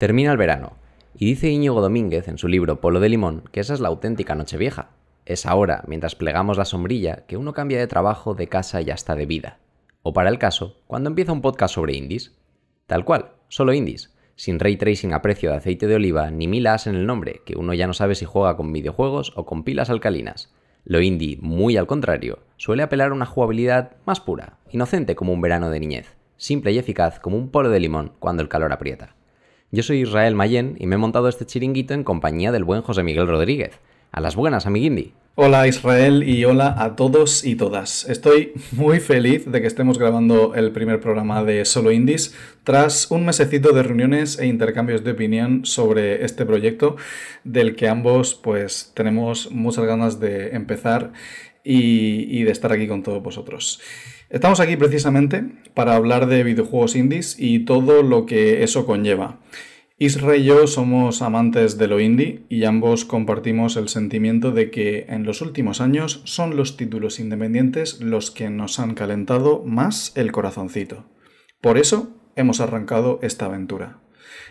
Termina el verano, y dice Íñigo Domínguez en su libro Polo de Limón que esa es la auténtica noche vieja. Es ahora, mientras plegamos la sombrilla, que uno cambia de trabajo, de casa y hasta de vida. O para el caso, cuando empieza un podcast sobre indies. Tal cual, solo indies, sin ray tracing a precio de aceite de oliva ni mil as en el nombre, que uno ya no sabe si juega con videojuegos o con pilas alcalinas. Lo indie, muy al contrario, suele apelar a una jugabilidad más pura, inocente como un verano de niñez, simple y eficaz como un polo de limón cuando el calor aprieta. Yo soy Israel Mayen y me he montado este chiringuito en compañía del buen José Miguel Rodríguez. A las buenas, amiguindi. Hola Israel y hola a todos y todas. Estoy muy feliz de que estemos grabando el primer programa de Solo Indies tras un mesecito de reuniones e intercambios de opinión sobre este proyecto del que ambos pues tenemos muchas ganas de empezar y de estar aquí con todos vosotros. Estamos aquí precisamente para hablar de videojuegos indies y todo lo que eso conlleva. Isra y yo somos amantes de lo indie y ambos compartimos el sentimiento de que en los últimos años son los títulos independientes los que nos han calentado más el corazoncito. Por eso hemos arrancado esta aventura.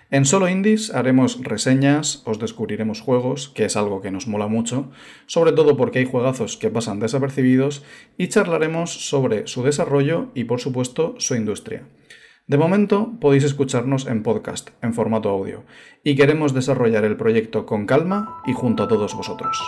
En Solo Indies haremos reseñas, os descubriremos juegos, que es algo que nos mola mucho, sobre todo porque hay juegazos que pasan desapercibidos, y charlaremos sobre su desarrollo y por supuesto su industria. De momento podéis escucharnos en podcast, en formato audio, y queremos desarrollar el proyecto con calma y junto a todos vosotros.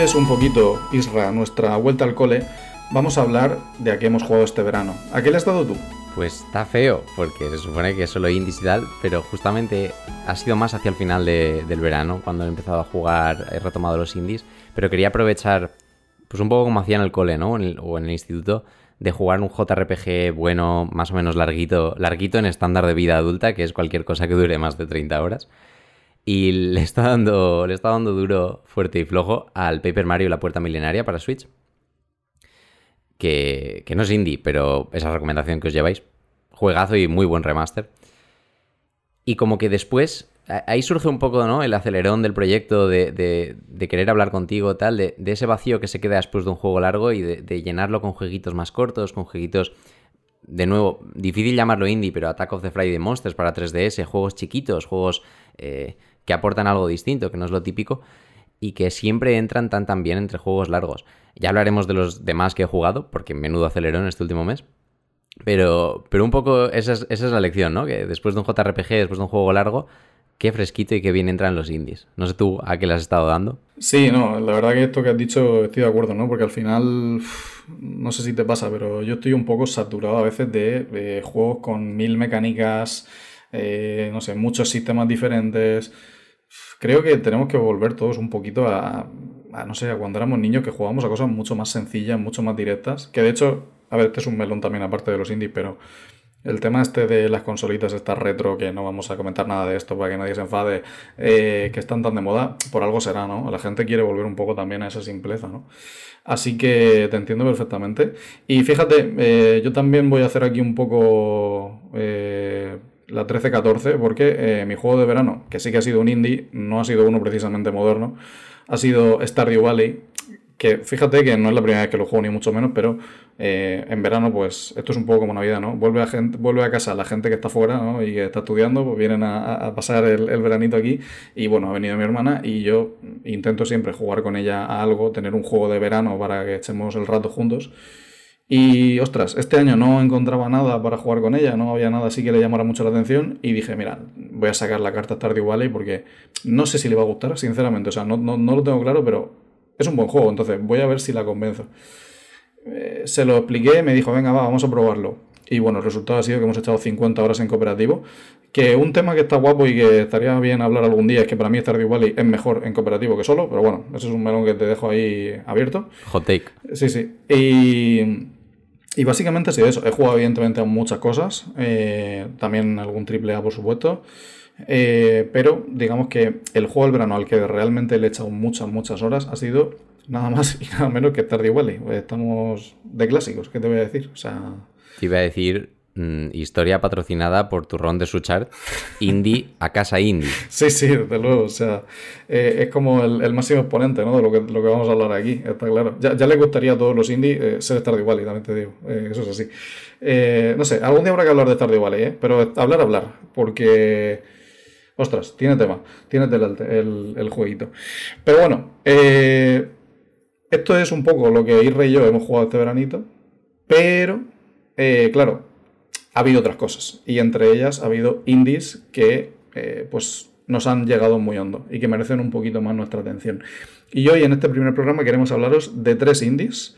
es un poquito, Isra, nuestra vuelta al cole, vamos a hablar de a qué hemos jugado este verano. ¿A qué le has dado tú? Pues está feo, porque se supone que solo indies y tal, pero justamente ha sido más hacia el final del verano, cuando he empezado a jugar, he retomado los indies, pero quería aprovechar, pues un poco como hacía en el cole, o en el instituto, de jugar un JRPG bueno, más o menos larguito, larguito en estándar de vida adulta, que es cualquier cosa que dure más de 30 horas. Y le está dando, le está dando duro, fuerte y flojo al Paper Mario La Puerta Milenaria para Switch. Que, que no es indie, pero esa recomendación que os lleváis. Juegazo y muy buen remaster. Y como que después, ahí surge un poco ¿no? el acelerón del proyecto de, querer hablar contigo, tal, de, ese vacío que se queda después de un juego largo y de, llenarlo con jueguitos más cortos, con jueguitos, de nuevo, difícil llamarlo indie, pero Attack of the Friday Monsters para 3DS, juegos chiquitos, juegos... Eh, que aportan algo distinto, que no es lo típico, y que siempre entran tan tan bien entre juegos largos. Ya hablaremos de los demás que he jugado, porque menudo aceleró en este último mes. Pero, pero un poco esa es, la lección, ¿no? Que después de un JRPG, después de un juego largo, qué fresquito y qué bien entran los indies. No sé tú a qué le has estado dando. Sí, no, la verdad que esto que has dicho estoy de acuerdo, ¿no? Porque al final, no sé si te pasa, pero yo estoy un poco saturado a veces de, juegos con mil mecánicas, eh, no sé, muchos sistemas diferentes creo que tenemos que volver todos un poquito a, no sé, a cuando éramos niños que jugábamos a cosas mucho más sencillas, mucho más directas, que de hecho, a ver, este es un melón también aparte de los indies, pero el tema este de las consolitas, esta retro, que no vamos a comentar nada de esto para que nadie se enfade, eh, que están tan de moda, por algo será, ¿no? La gente quiere volver un poco también a esa simpleza, ¿no? Así que te entiendo perfectamente. Y fíjate, eh, yo también voy a hacer aquí un poco... Eh, la 13-14 porque eh, mi juego de verano, que sí que ha sido un indie, no ha sido uno precisamente moderno, ha sido Stardew Valley, que fíjate que no es la primera vez que lo juego ni mucho menos, pero eh, en verano pues esto es un poco como Navidad, ¿no? Vuelve a, gente, vuelve a casa la gente que está fuera y que está estudiando, pues vienen a, pasar el, el, veranito aquí y bueno, ha venido mi hermana y yo intento siempre jugar con ella algo, tener un juego de verano para que echemos el rato juntos y ostras, este año no encontraba nada para jugar con ella, no había nada así que le llamara mucho la atención. Y dije, mira, voy a sacar la carta Stardew Valley eh, porque no sé si le va a gustar, sinceramente. O sea, no, lo tengo claro, pero es un buen juego, entonces voy a ver si la convenzo. Eh, se lo expliqué, me dijo, venga, va, vamos a probarlo. Y bueno, el resultado ha sido que hemos echado 50 horas en cooperativo. Que un tema que está guapo y que estaría bien hablar algún día es que para mí Stardew Valley es mejor en cooperativo que solo, pero bueno, ese es un melón que te dejo ahí abierto. Hot take. Sí, sí. Y y básicamente ha sido eso. He jugado evidentemente a muchas cosas, eh, también algún triple A por supuesto, eh, pero digamos que el juego del verano al que realmente le he echado muchas, muchas horas ha sido nada más y nada menos que Tardy Wally Estamos de clásicos, ¿qué te voy a decir? O sea... Te iba a decir Mm, historia patrocinada por Turrón de Suchar indie a casa indie. Sí, sí, desde luego. O sea, eh, es como el, máximo exponente de lo que, vamos a hablar aquí, está claro. Ya, ya le gustaría a todos los indies eh, ser Stardew Valley, también te digo. Eh, eso es así. no sé, algún día habrá que hablar de Stardew Valley, ¿eh? pero hablar, hablar, porque. Ostras, tiene tema, tiene el, el jueguito. Pero bueno, esto es un poco lo que Irre y yo hemos jugado este veranito, pero, claro, ha habido otras cosas. Y entre ellas ha habido indies que eh, pues nos han llegado muy hondo y que merecen un poquito más nuestra atención. Y hoy en este primer programa queremos hablaros de tres indies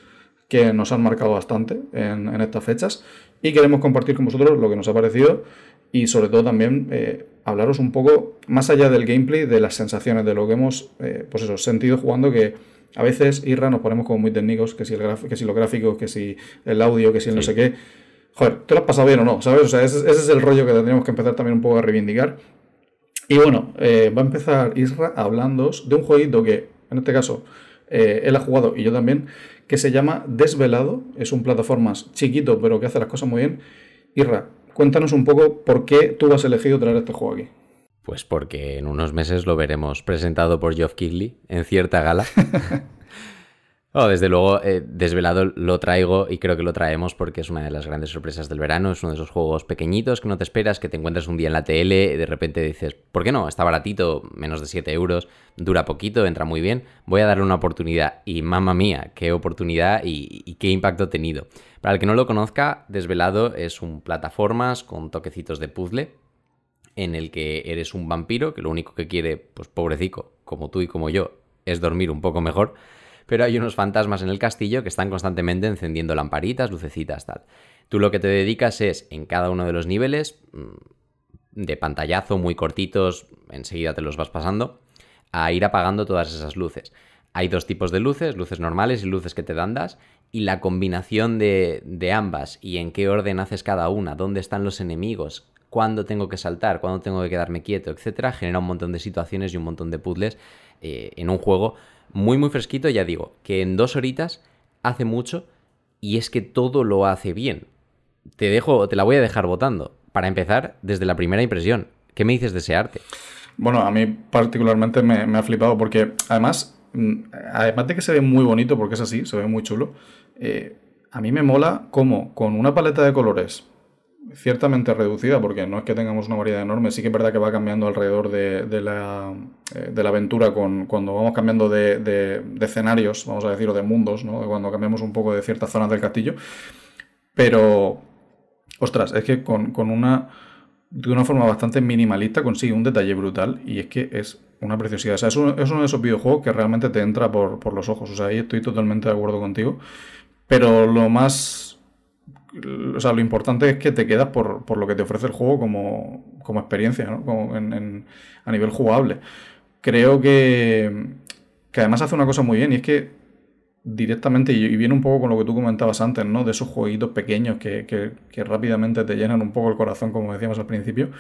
que nos han marcado bastante en, estas fechas y queremos compartir con vosotros lo que nos ha parecido y sobre todo también eh, hablaros un poco más allá del gameplay, de las sensaciones, de lo que hemos eh, pues sentido jugando que... A veces, Irra, nos ponemos como muy técnicos, que si, el que si los gráficos, que si el audio, que si el no sé qué joder, ¿te lo has pasado bien o no? ¿Sabes? O sea, ese, es el rollo que tendríamos que empezar también un poco a reivindicar. Y bueno, eh, va a empezar Isra hablando de un jueguito que, en este caso, eh, él ha jugado y yo también, que se llama Desvelado. Es un plataformas chiquito, pero que hace las cosas muy bien. Isra, cuéntanos un poco por qué tú has elegido traer este juego aquí. Pues porque en unos meses lo veremos presentado por Geoff Kidley en cierta gala. Oh, desde luego, eh, Desvelado lo traigo y creo que lo traemos porque es una de las grandes sorpresas del verano. Es uno de esos juegos pequeñitos que no te esperas, que te encuentras un día en la TL, y de repente dices, ¿por qué no? Está baratito, menos de 7 euros, dura poquito, entra muy bien. Voy a darle una oportunidad. Y mamma mía, qué oportunidad y, qué impacto ha tenido. Para el que no lo conozca, Desvelado es un plataformas con toquecitos de puzzle en el que eres un vampiro que lo único que quiere, pues pobrecico, como tú y como yo, es dormir un poco mejor pero hay unos fantasmas en el castillo que están constantemente encendiendo lamparitas, lucecitas, tal. Tú lo que te dedicas es, en cada uno de los niveles, mm, de pantallazo muy cortitos, enseguida te los vas pasando, a ir apagando todas esas luces. Hay dos tipos de luces, luces normales y luces que te dan das, y la combinación de, de ambas y en qué orden haces cada una, dónde están los enemigos, cuándo tengo que saltar, cuándo tengo que quedarme quieto, etcétera, genera un montón de situaciones y un montón de puzzles eh, en un juego muy, muy fresquito, ya digo, que en dos horitas hace mucho y es que todo lo hace bien. Te dejo, te la voy a dejar votando. Para empezar, desde la primera impresión, ¿qué me dices de ese arte? Bueno, a mí particularmente me, ha flipado porque además, mm, además de que se ve muy bonito, porque es así, se ve muy chulo, eh, a mí me mola como con una paleta de colores ciertamente reducida, porque no es que tengamos una variedad enorme, sí que es verdad que va cambiando alrededor de, la, eh, de la, aventura con, cuando vamos cambiando de, de, escenarios, vamos a decir, o de mundos, ¿no? cuando cambiamos un poco de ciertas zonas del castillo. Pero, ostras, es que con, una de una forma bastante minimalista consigue un detalle brutal y es que es una preciosidad. es, un, uno de esos videojuegos que realmente te entra por, por, los ojos. O sea, ahí estoy totalmente de acuerdo contigo. Pero lo más o sea, lo importante es que te quedas por, lo que te ofrece el juego como, experiencia, ¿no? Como en, a nivel jugable. Creo que, que además hace una cosa muy bien y es que directamente, y viene un poco con lo que tú comentabas antes, ¿no? De esos jueguitos pequeños que, que rápidamente te llenan un poco el corazón, como decíamos al principio,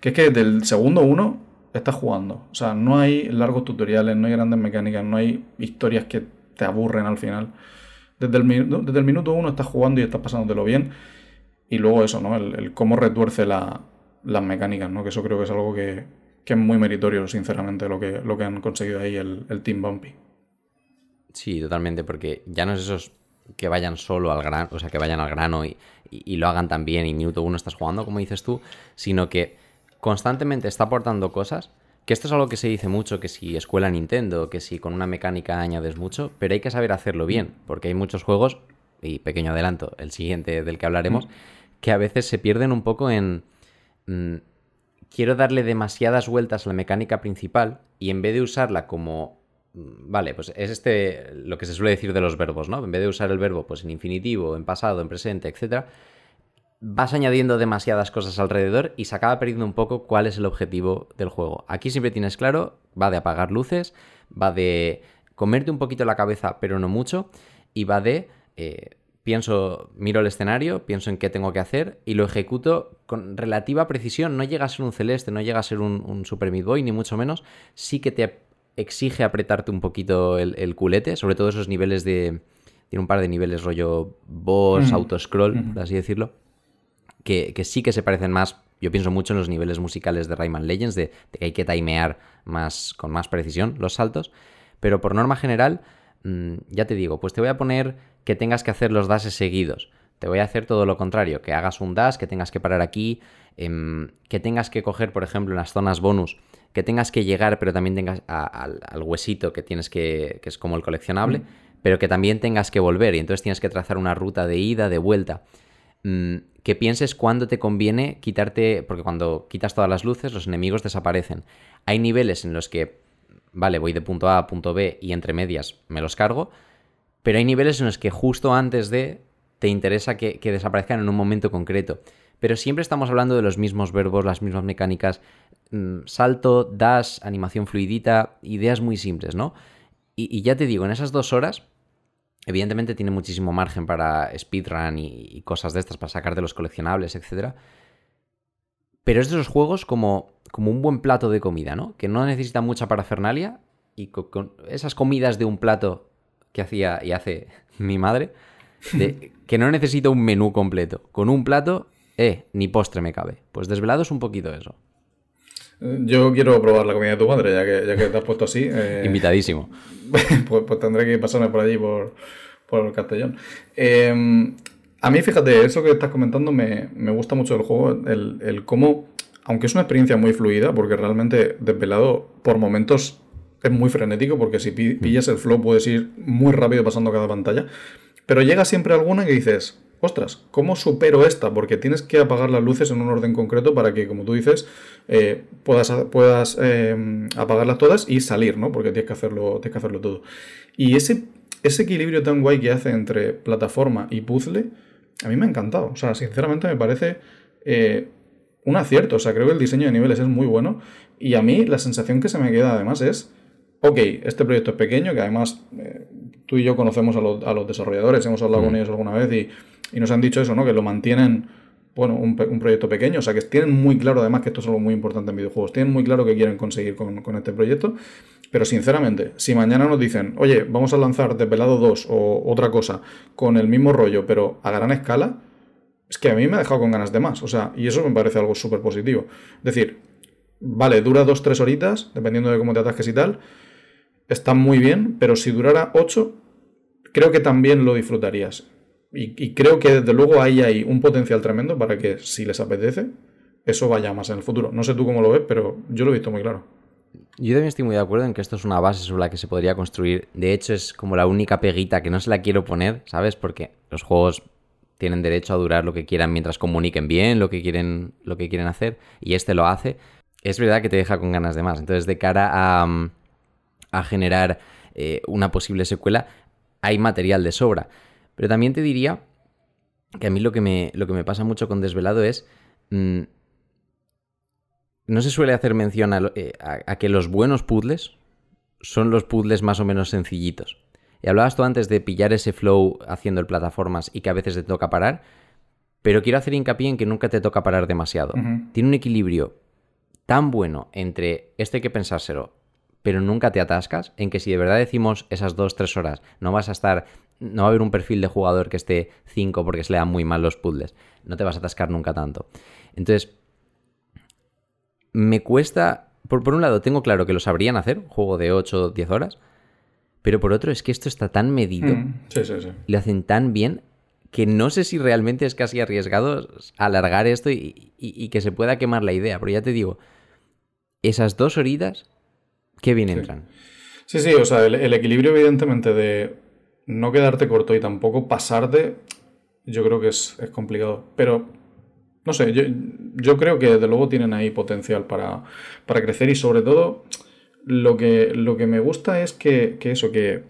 que es que del segundo uno estás jugando. O sea, no hay largos tutoriales, no hay grandes mecánicas, no hay historias que te aburren al final desde el, minuto uno estás jugando y estás pasándotelo bien. Y luego eso, ¿no? El, cómo retuerce las mecánicas, ¿no? Que eso creo que es algo que, es muy meritorio, sinceramente, lo que, lo que han conseguido ahí el, Team Bumpy. Sí, totalmente, porque ya no es esos que vayan solo al grano, o sea, que vayan al grano y, lo hagan tan bien y minuto uno estás jugando, como dices tú, sino que constantemente está aportando cosas que esto es algo que se dice mucho, que si escuela Nintendo, que si con una mecánica añades mucho, pero hay que saber hacerlo bien, porque hay muchos juegos, y pequeño adelanto, el siguiente del que hablaremos, que a veces se pierden un poco en... Mm, quiero darle demasiadas vueltas a la mecánica principal y en vez de usarla como... Mm, vale, pues es este lo que se suele decir de los verbos, ¿no? En vez de usar el verbo pues en infinitivo, en pasado, en presente, etc., vas añadiendo demasiadas cosas alrededor y se acaba perdiendo un poco cuál es el objetivo del juego. Aquí siempre tienes claro, va de apagar luces, va de comerte un poquito la cabeza, pero no mucho, y va de... Eh, pienso, miro el escenario, pienso en qué tengo que hacer y lo ejecuto con relativa precisión. No llega a ser un celeste, no llega a ser un, Super Meat Boy, ni mucho menos. Sí que te exige apretarte un poquito el, culete, sobre todo esos niveles de... Tiene un par de niveles rollo boss, mm. autoscroll, por así decirlo que, sí que se parecen más. Yo pienso mucho en los niveles musicales de Rayman Legends, de, que hay que timear más, con más precisión los saltos. Pero por norma general, mm, ya te digo, pues te voy a poner que tengas que hacer los dashes seguidos. Te voy a hacer todo lo contrario, que hagas un dash, que tengas que parar aquí, em, que tengas que coger, por ejemplo, en las zonas bonus, que tengas que llegar, pero también tengas al huesito que tienes que, que es como el coleccionable, pero que también tengas que volver y entonces tienes que trazar una ruta de ida, de vuelta. Mm, que pienses cuándo te conviene quitarte, porque cuando quitas todas las luces los enemigos desaparecen. Hay niveles en los que, vale, voy de punto A a punto B y entre medias me los cargo, pero hay niveles en los que justo antes de te interesa que, desaparezcan en un momento concreto. Pero siempre estamos hablando de los mismos verbos, las mismas mecánicas, mm, salto, dash, animación fluidita, ideas muy simples, ¿no? y ya te digo, en esas dos horas Evidentemente tiene muchísimo margen para speedrun y, cosas de estas, para sacar de los coleccionables, etc. Pero es de esos juegos como, como un buen plato de comida, ¿no? Que no necesita mucha parafernalia y con, esas comidas de un plato que hacía y hace mi madre, que no necesita un menú completo. Con un plato, eh, ni postre me cabe. Pues desvelado es un poquito eso. Yo quiero probar la comida de tu madre, ya que, ya te has puesto así. Eh, Invitadísimo. Pues, pues, tendré que pasarme por allí, por, el Castellón. Em, a mí, fíjate, eso que estás comentando me, me gusta mucho del juego, el, el, cómo, aunque es una experiencia muy fluida, porque realmente desvelado por momentos es muy frenético, porque si mm. pillas el flow puedes ir muy rápido pasando cada pantalla, pero llega siempre alguna que dices, ostras, ¿cómo supero esta? Porque tienes que apagar las luces en un orden concreto para que, como tú dices, eh, puedas, em, apagarlas todas y salir, ¿no? Porque tienes que hacerlo, tienes que hacerlo todo. Y ese, equilibrio tan guay que hace entre plataforma y puzzle, a mí me ha encantado. O sea, sinceramente me parece eh, un acierto. O sea, creo que el diseño de niveles es muy bueno. Y a mí la sensación que se me queda además es ok, este proyecto es pequeño, que además eh, tú y yo conocemos a, los desarrolladores, hemos hablado mm. con ellos alguna vez y y nos han dicho eso, ¿no? Que lo mantienen, bueno, un, proyecto pequeño, o sea que tienen muy claro además que esto es algo muy importante en videojuegos, tienen muy claro que quieren conseguir con, este proyecto, pero sinceramente, si mañana nos dicen, oye, vamos a lanzar Desvelado 2 o otra cosa con el mismo rollo, pero a gran escala, es que a mí me ha dejado con ganas de más, o sea, y eso me parece algo súper positivo. Es decir, vale, dura 2 tres horitas, dependiendo de cómo te atasques y tal, está muy bien, pero si durara 8, creo que también lo disfrutarías y, creo que desde luego ahí hay un potencial tremendo para que si les apetece, eso vaya más en el futuro. No sé tú cómo lo ves, pero yo lo he visto muy claro. Yo también estoy muy de acuerdo en que esto es una base sobre la que se podría construir. De hecho, es como la única peguita que no se la quiero poner, ¿sabes? Porque los juegos tienen derecho a durar lo que quieran mientras comuniquen bien lo que quieren, lo que quieren hacer, y este lo hace. Es verdad que te deja con ganas de más. Entonces, de cara a, generar eh, una posible secuela, hay material de sobra. Pero también te diría que a mí lo que me, lo que me pasa mucho con Desvelado es... Mm, no se suele hacer mención eh, a, que los buenos puzzles son los puzzles más o menos sencillitos. Y hablabas tú antes de pillar ese flow haciendo el plataformas y que a veces te toca parar, pero quiero hacer hincapié en que nunca te toca parar demasiado. Tiene un equilibrio tan bueno entre este hay que pensárselo, pero nunca te atascas, en que si de verdad decimos esas dos, tres horas, no vas a estar no va a haber un perfil de jugador que esté 5 porque se le muy mal los puzzles. No te vas a atascar nunca tanto. Entonces, me cuesta. Por, por un lado, tengo claro que lo sabrían hacer, juego de 8 o 10 horas. Pero por otro, es que esto está tan medido. Mm, sí, sí, sí. Lo hacen tan bien que no sé si realmente es casi arriesgado alargar esto y, que se pueda quemar la idea. Pero ya te digo, esas dos horitas, qué bien entran. Sí, sí, o sea, el equilibrio evidentemente de no quedarte corto y tampoco pasarte, yo creo que es, complicado. Pero, no sé, yo, creo que desde luego tienen ahí potencial para, para crecer y sobre todo lo que, lo que me gusta es que, que eso, que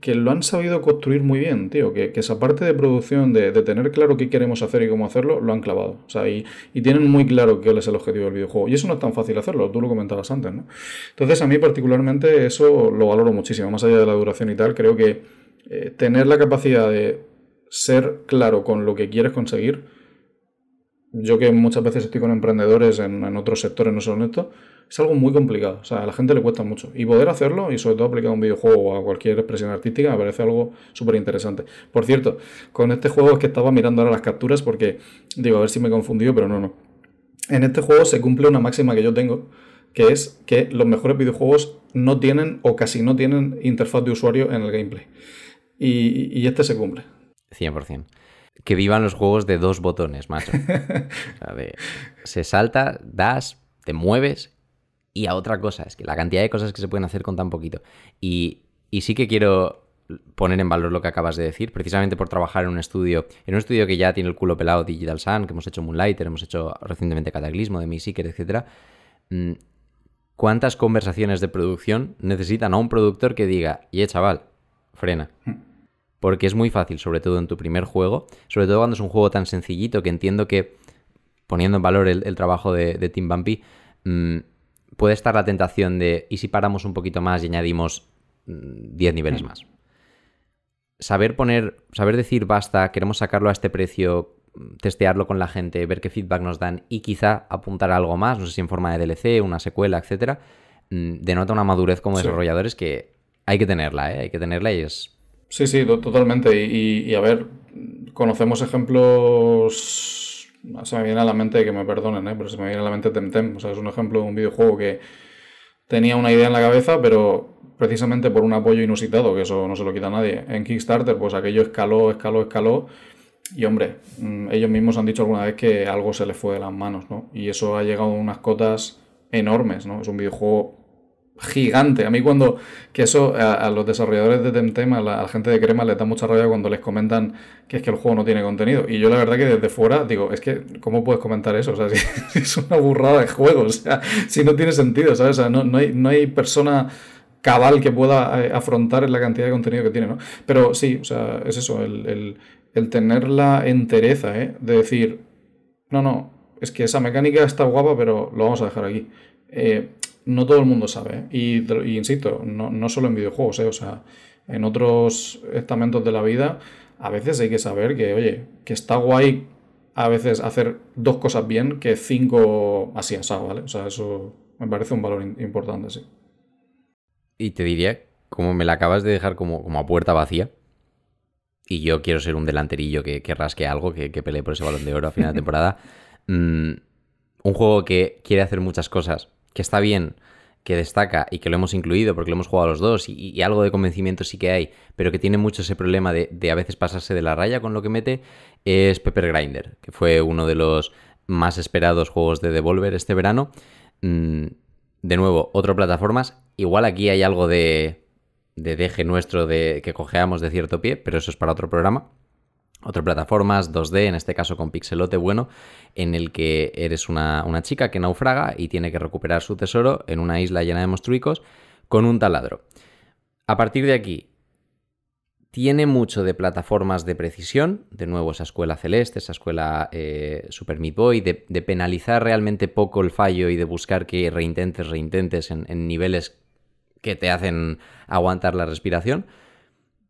que lo han sabido construir muy bien, tío. Que, esa parte de producción, de, tener claro qué queremos hacer y cómo hacerlo, lo han clavado. O sea, y, tienen muy claro cuál es el objetivo del videojuego. Y eso no es tan fácil hacerlo, tú lo comentabas antes, ¿no? Entonces, a mí particularmente eso lo valoro muchísimo. Más allá de la duración y tal, creo que eh, tener la capacidad de ser claro con lo que quieres conseguir. Yo que muchas veces estoy con emprendedores en, en otros sectores, no solo en esto es algo muy complicado. O sea, a la gente le cuesta mucho. Y poder hacerlo, y sobre todo aplicar un videojuego a cualquier expresión artística, me parece algo súper interesante. Por cierto, con este juego es que estaba mirando ahora las capturas porque digo, a ver si me he confundido, pero no, no. En este juego se cumple una máxima que yo tengo, que es que los mejores videojuegos no tienen o casi no tienen interfaz de usuario en el gameplay. Y, este se cumple. 100% que vivan los juegos de dos botones, macho. A ver, se salta, das, te mueves y a otra cosa. Es que la cantidad de cosas que se pueden hacer con tan poquito. Y, sí que quiero poner en valor lo que acabas de decir, precisamente por trabajar en un estudio, en un estudio que ya tiene el culo pelado Digital Sun, que hemos hecho Moonlighter, hemos hecho recientemente Cataclismo de Seeker, etc. Mm, ¿Cuántas conversaciones de producción necesitan a un productor que diga, y chaval, frena? Porque es muy fácil, sobre todo en tu primer juego, sobre todo cuando es un juego tan sencillito que entiendo que, poniendo en valor el, trabajo de, Tim Bumpy, mm, puede estar la tentación de, ¿y si paramos un poquito más y añadimos 10 mm, niveles mm. más? Saber poner, saber decir basta, queremos sacarlo a este precio, testearlo con la gente, ver qué feedback nos dan y quizá apuntar algo más, no sé si en forma de DLC, una secuela, etcétera, mm, denota una madurez como desarrolladores que hay que tenerla, ¿eh? hay que tenerla y es. Sí, sí, totalmente. y a ver, conocemos ejemplos se me viene a la mente, que me perdonen, ¿eh? pero se me viene a la mente Temtem. O sea, es un ejemplo de un videojuego que tenía una idea en la cabeza, pero precisamente por un apoyo inusitado, que eso no se lo quita nadie. En Kickstarter, pues aquello escaló, escaló, escaló. Y hombre, mm, ellos mismos han dicho alguna vez que algo se les fue de las manos, ¿no? Y eso ha llegado a unas cotas enormes, ¿no? Es un videojuego gigante. A mí cuando, que eso a, los desarrolladores de Temtema, a la, gente de Crema les da mucha rabia cuando les comentan que es que el juego no tiene contenido. Y yo la verdad que desde fuera digo, es que, ¿cómo puedes comentar eso? O sea, es una burrada de juego, o sea, si no tiene sentido, ¿sabes? O sea, no, no, hay, persona cabal que pueda eh, afrontar la cantidad de contenido que tiene, ¿no? Pero sí, o sea, es eso, el, tener la entereza, ¿eh? De decir, no, no, es que esa mecánica está guapa, pero lo vamos a dejar aquí. Eh, no todo el mundo sabe. ¿eh? Y, y insisto, no, solo en videojuegos, ¿eh? o sea, en otros estamentos de la vida, a veces hay que saber que, oye, que está guay a veces hacer dos cosas bien que cinco así asado, ¿vale? O sea, eso me parece un valor importante, sí. Y te diría, como me la acabas de dejar como, como a puerta vacía, y yo quiero ser un delanterillo que, que rasque algo, que, que pelee por ese balón de oro a final de temporada, mm, un juego que quiere hacer muchas cosas, que está bien, que destaca y que lo hemos incluido porque lo hemos jugado los dos y, algo de convencimiento sí que hay, pero que tiene mucho ese problema de, a veces pasarse de la raya con lo que mete, es Pepper Grinder, que fue uno de los más esperados juegos de Devolver este verano. Mm, de nuevo, otro plataformas. Igual aquí hay algo de, de deje nuestro de que cojeamos de cierto pie, pero eso es para otro programa. Otra plataforma 2D, en este caso con pixelote bueno, en el que eres una, chica que naufraga y tiene que recuperar su tesoro en una isla llena de monstruicos con un taladro. A partir de aquí, tiene mucho de plataformas de precisión, de nuevo esa escuela celeste, esa escuela eh, Super Meat Boy, de, penalizar realmente poco el fallo y de buscar que reintentes, reintentes en niveles que te hacen aguantar la respiración.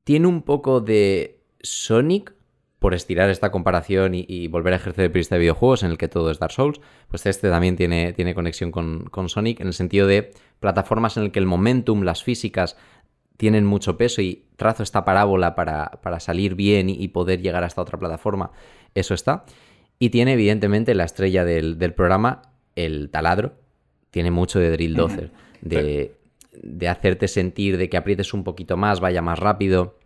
Tiene un poco de Sonic, por estirar esta comparación y, volver a ejercer de periodista de videojuegos, en el que todo es Dark Souls, pues este también tiene, tiene conexión con, Sonic, en el sentido de plataformas en el que el momentum, las físicas, tienen mucho peso y trazo esta parábola para, para salir bien y, poder llegar hasta otra plataforma. Eso está. Y tiene, evidentemente, la estrella del, programa, el taladro. Tiene mucho de Drill dozer de, de hacerte sentir, de que aprietes un poquito más, vaya más rápido,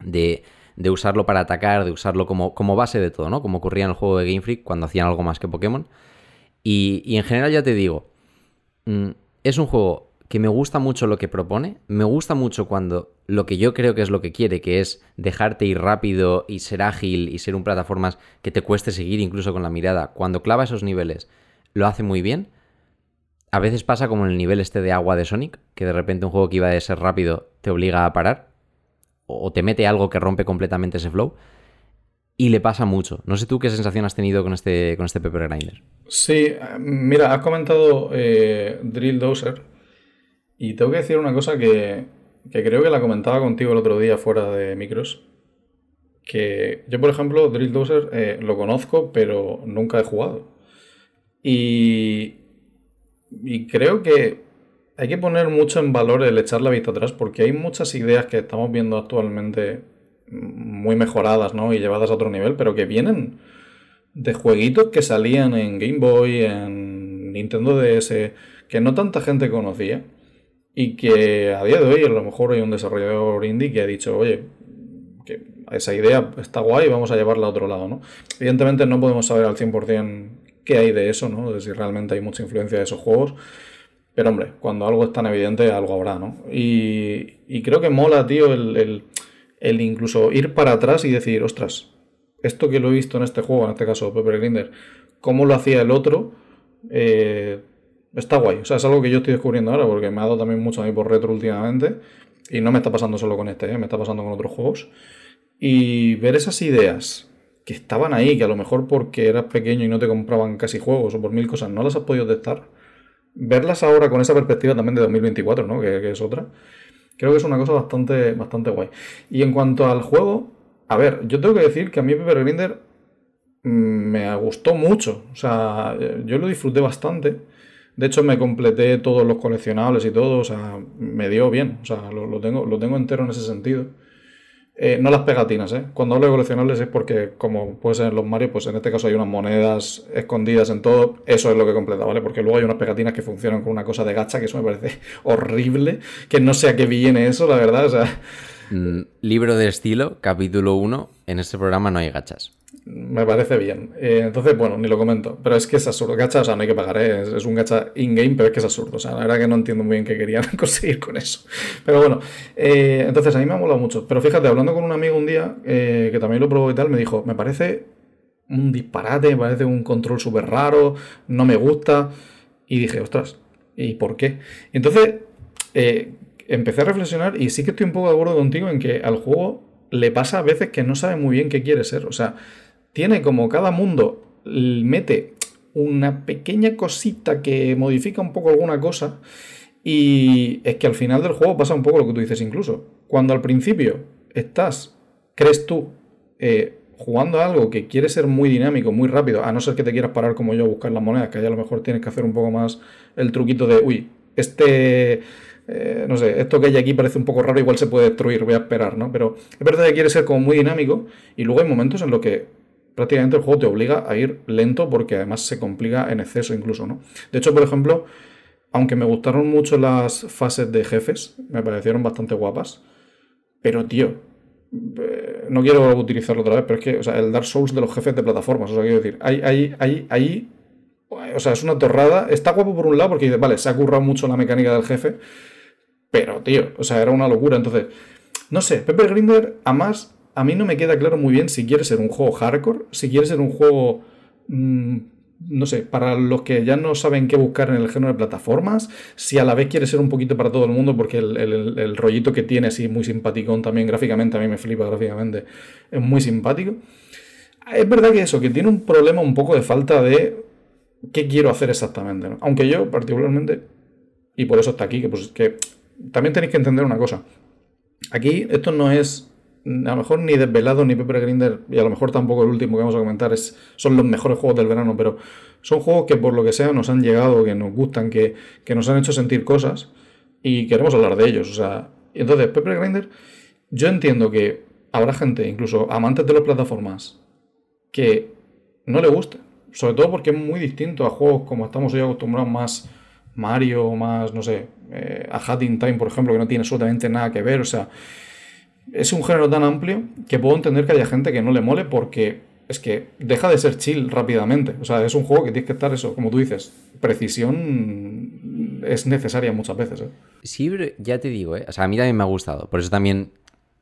de de usarlo para atacar, de usarlo como, como base de todo, ¿no? Como ocurría en el juego de Game Freak cuando hacían algo más que Pokémon. Y, y en general ya te digo, mm, es un juego que me gusta mucho lo que propone, me gusta mucho cuando lo que yo creo que es lo que quiere, que es dejarte ir rápido y ser ágil y ser un plataformas que te cueste seguir incluso con la mirada, cuando clava esos niveles, lo hace muy bien. A veces pasa como en el nivel este de agua de Sonic, que de repente un juego que iba a ser rápido te obliga a parar o te mete algo que rompe completamente ese flow. Y le pasa mucho. No sé tú qué sensación has tenido con este, con este Pepper Grinder. Sí, mira, has comentado eh, Drill Dozer. Y tengo que decir una cosa que, que creo que la comentaba contigo el otro día fuera de micros. Que yo, por ejemplo, Drill Dozer eh, lo conozco, pero nunca he jugado. Y, y creo que hay que poner mucho en valor el echar la vista atrás porque hay muchas ideas que estamos viendo actualmente muy mejoradas y llevadas a otro nivel, pero que vienen de jueguitos que salían en Game Boy, en Nintendo DS, que no tanta gente conocía y que a día de hoy a lo mejor hay un desarrollador indie que ha dicho, oye, que esa idea está guay, vamos a llevarla a otro lado, ¿no? Evidentemente no podemos saber al 100% qué hay de eso, ¿no? De si realmente hay mucha influencia de esos juegos pero hombre, cuando algo es tan evidente, algo habrá, ¿no? Y, creo que mola, tío, el, el, incluso ir para atrás y decir, ostras, esto que lo he visto en este juego, en este caso Pepper Grinder, cómo lo hacía el otro, eh, está guay. O sea, es algo que yo estoy descubriendo ahora, porque me ha dado también mucho a mí por retro últimamente. Y no me está pasando solo con este, ¿eh? me está pasando con otros juegos. Y ver esas ideas que estaban ahí, que a lo mejor porque eras pequeño y no te compraban casi juegos o por mil cosas, no las has podido detectar verlas ahora con esa perspectiva también de 2024, ¿no? Que, es otra. Creo que es una cosa bastante, bastante guay. Y en cuanto al juego, a ver, yo tengo que decir que a mí Pepper Grinder mm, me gustó mucho. O sea, eh, yo lo disfruté bastante. De hecho, me completé todos los coleccionables y todo. O sea, me dio bien. O sea, tengo, lo tengo entero en ese sentido. Eh, no las pegatinas, ¿eh? Cuando hablo de coleccionables es porque, como puede ser en los Mario, pues en este caso hay unas monedas escondidas en todo. Eso es lo que completa, ¿vale? Porque luego hay unas pegatinas que funcionan con una cosa de gacha, que eso me parece horrible. Que no sé a qué viene eso, la verdad. O sea... Mm, libro de estilo, capítulo 1. En este programa no hay gachas me parece bien. Eh, entonces, bueno, ni lo comento. Pero es que es absurdo. Gacha, o sea, no hay que pagar, ¿eh? es, un gacha in-game, pero es que es absurdo. O sea, la verdad que no entiendo muy bien qué querían conseguir con eso. Pero bueno, eh, entonces a mí me ha molado mucho. Pero fíjate, hablando con un amigo un día, que también lo probó y tal, me dijo, me parece un disparate, me parece un control súper raro, no me gusta. Y dije, ostras, ¿y por qué? entonces, empecé a reflexionar y sí que estoy un poco de acuerdo contigo en que al juego le pasa a veces que no sabe muy bien qué quiere ser. O sea, tiene como cada mundo mete una pequeña cosita que modifica un poco alguna cosa. Y es que al final del juego pasa un poco lo que tú dices incluso. Cuando al principio estás, crees tú, eh, jugando algo que quiere ser muy dinámico, muy rápido, a no ser que te quieras parar como yo a buscar las monedas, que ahí a lo mejor tienes que hacer un poco más el truquito de, uy, este, eh, no sé, esto que hay aquí parece un poco raro, igual se puede destruir, voy a esperar, ¿no? Pero es verdad que quiere ser como muy dinámico y luego hay momentos en los que prácticamente el juego te obliga a ir lento porque además se complica en exceso incluso, ¿no? De hecho, por ejemplo, aunque me gustaron mucho las fases de jefes, me parecieron bastante guapas, pero tío, eh, no quiero utilizarlo otra vez, pero es que, o sea, el Dark Souls de los jefes de plataformas, o sea, quiero decir, ahí, ahí, ahí, ahí, o sea, es una torrada, está guapo por un lado porque vale, se ha currado mucho la mecánica del jefe, pero tío, o sea, era una locura, entonces, no sé, Pepper Grinder, a más, a mí no me queda claro muy bien si quiere ser un juego hardcore, si quiere ser un juego... Mm, no sé, para los que ya no saben qué buscar en el género de plataformas, si a la vez quiere ser un poquito para todo el mundo, porque el, rollito que tiene es muy simpaticón también gráficamente, a mí me flipa gráficamente, es muy simpático. Es verdad que eso, que tiene un problema un poco de falta de qué quiero hacer exactamente, Aunque yo particularmente, y por eso está aquí, pues, que también tenéis que entender una cosa, aquí esto no es a lo mejor ni Desvelado ni Pepper Grinder, y a lo mejor tampoco el último que vamos a comentar, es, son los mejores juegos del verano, pero son juegos que por lo que sea nos han llegado, que nos gustan, que, que nos han hecho sentir cosas y queremos hablar de ellos. O sea, entonces, Pepper Grinder, yo entiendo que habrá gente, incluso amantes de las plataformas, que no le guste, sobre todo porque es muy distinto a juegos como estamos hoy acostumbrados más. Mario, más, no sé, eh, a Hat Time, por ejemplo, que no tiene absolutamente nada que ver, o sea, es un género tan amplio que puedo entender que haya gente que no le mole porque es que deja de ser chill rápidamente. O sea, es un juego que tienes que estar eso, como tú dices, precisión es necesaria muchas veces. ¿eh? Sí, ya te digo, ¿eh? o sea, a mí también me ha gustado. Por eso también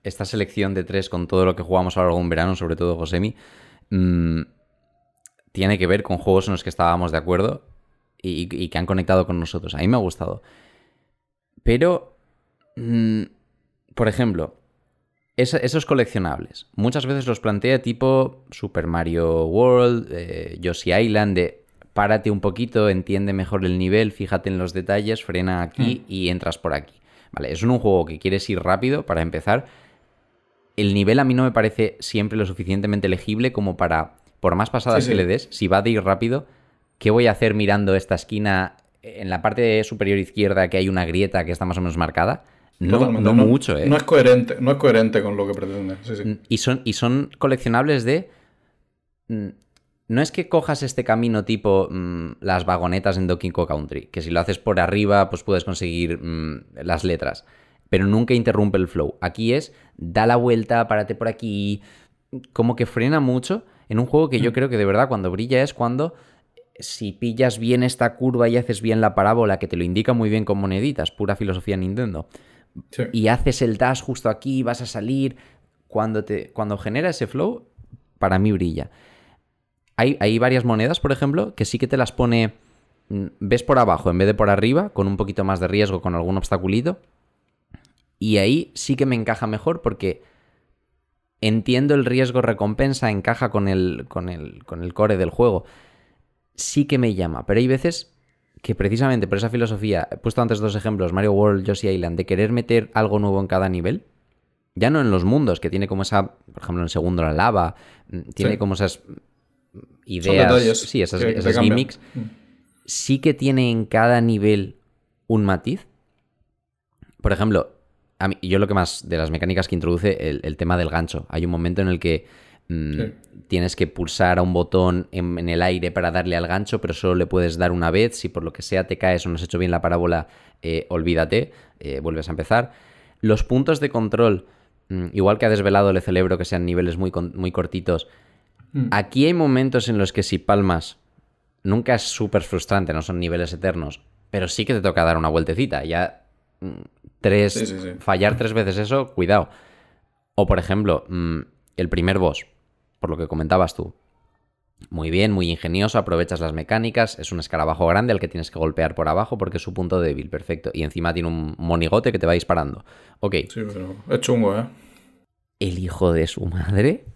esta selección de tres con todo lo que jugamos a lo largo verano, sobre todo Josemi, mm, tiene que ver con juegos en los que estábamos de acuerdo y, que han conectado con nosotros. A mí me ha gustado. Pero, mm, por ejemplo, esos coleccionables, muchas veces los plantea tipo Super Mario World, eh, Yoshi Island, de párate un poquito, entiende mejor el nivel, fíjate en los detalles, frena aquí mm. y entras por aquí. Vale, es un juego que quieres ir rápido para empezar. El nivel a mí no me parece siempre lo suficientemente legible como para, por más pasadas que le des, si va de ir rápido, ¿qué voy a hacer mirando esta esquina en la parte superior izquierda que hay una grieta que está más o menos marcada? No, mucho, eh. No es coherente, no es coherente con lo que pretende. Mm, y, son, y son coleccionables de... Mm, no es que cojas este camino tipo mm, las vagonetas en Donkey Kong Country, que si lo haces por arriba, pues puedes conseguir las letras, pero nunca interrumpe el flow. Aquí es, da la vuelta, párate por aquí, como que frena mucho en un juego que yo creo que de verdad cuando brilla es cuando si pillas bien esta curva y haces bien la parábola, que te lo indica muy bien con moneditas, pura filosofía Nintendo y haces el dash justo aquí, vas a salir. Cuando, te, cuando genera ese flow, para mí brilla. Hay, varias monedas, por ejemplo, que sí que te las pone, mm, ves por abajo en vez de por arriba, con un poquito más de riesgo, con algún obstaculito. Y ahí sí que me encaja mejor porque entiendo el riesgo recompensa, encaja con el, con el core del juego. Sí que me llama, pero hay veces que precisamente por esa filosofía, he puesto antes dos ejemplos, Mario World, Yoshi Island, de querer meter algo nuevo en cada nivel, ya no en los mundos, que tiene como esa, por ejemplo, en el segundo la lava, mm, tiene como esas ideas, sí, esas, gimmicks, mm. sí que tiene en cada nivel un matiz. Por ejemplo, a mí, yo lo que más de las mecánicas que introduce el tema del gancho. Hay un momento en el que Mm, tienes que pulsar a un botón en, el aire para darle al gancho, pero solo le puedes dar una vez. Si por lo que sea te caes o no has hecho bien la parábola, eh, olvídate, eh, vuelves a empezar. Los puntos de control, mm, igual que ha desvelado, le celebro que sean niveles muy, muy cortitos. Mm. Aquí hay momentos en los que si palmas, nunca es súper frustrante, no son niveles eternos, pero sí que te toca dar una vueltecita. Ya tres, fallar tres veces eso, cuidado. O por ejemplo, el primer boss por lo que comentabas tú. Muy bien, muy ingenioso, aprovechas las mecánicas, es un escarabajo grande al que tienes que golpear por abajo porque es su punto débil, perfecto. Y encima tiene un monigote que te va disparando. Ok. Sí, pero es chungo, ¿eh? El hijo de su madre.